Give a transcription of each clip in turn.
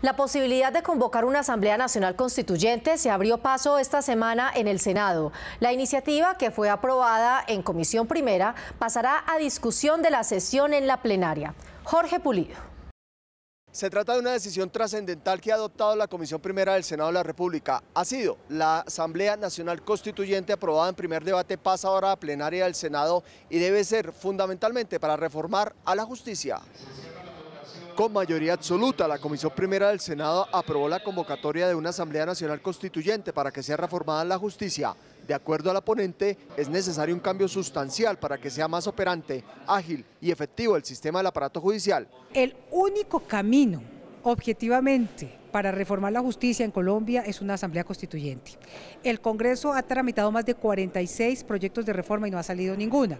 La posibilidad de convocar una Asamblea Nacional Constituyente se abrió paso esta semana en el Senado. La iniciativa, que fue aprobada en Comisión Primera, pasará a discusión de la sesión en la plenaria. Jorge Pulido. Se trata de una decisión trascendental que ha adoptado la Comisión Primera del Senado de la República. Ha sido la Asamblea Nacional Constituyente aprobada en primer debate, pasa ahora a plenaria del Senado y debe ser fundamentalmente para reformar a la justicia. Con mayoría absoluta, la Comisión Primera del Senado aprobó la convocatoria de una Asamblea Nacional Constituyente para que sea reformada la justicia. De acuerdo a la ponente, es necesario un cambio sustancial para que sea más operante, ágil y efectivo el sistema del aparato judicial. El único camino, objetivamente, para reformar la justicia en Colombia es una asamblea constituyente. El Congreso ha tramitado más de 46 proyectos de reforma y no ha salido ninguna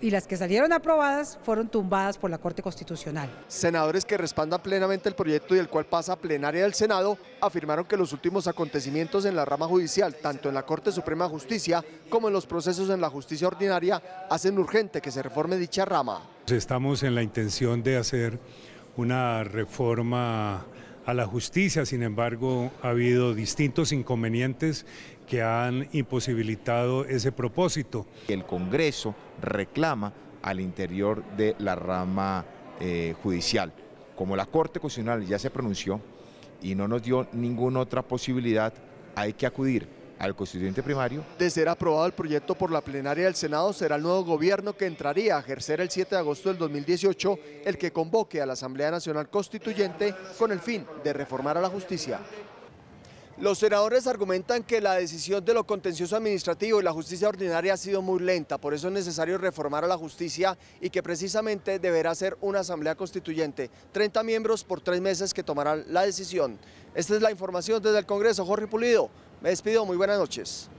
y las que salieron aprobadas fueron tumbadas por la Corte Constitucional. Senadores que respaldan plenamente el proyecto y el cual pasa a plenaria del Senado, afirmaron que los últimos acontecimientos en la rama judicial, tanto en la Corte Suprema de Justicia como en los procesos en la justicia ordinaria, hacen urgente que se reforme dicha rama. Estamos en la intención de hacer una reforma a la justicia. Sin embargo, ha habido distintos inconvenientes que han imposibilitado ese propósito. El Congreso reclama al interior de la rama eh, judicial. Como la Corte Constitucional ya se pronunció y no nos dio ninguna otra posibilidad, hay que acudir al constituyente primario. De ser aprobado el proyecto por la plenaria del Senado, será el nuevo gobierno que entraría a ejercer el 7 de agosto del 2018 el que convoque a la Asamblea Nacional Constituyente con el fin de reformar a la justicia. Los senadores argumentan que la decisión de lo contencioso administrativo y la justicia ordinaria ha sido muy lenta, por eso es necesario reformar a la justicia y que precisamente deberá ser una asamblea constituyente, 30 miembros por tres meses que tomarán la decisión. Esta es la información desde el Congreso. Jorge Pulido, me despido, muy buenas noches.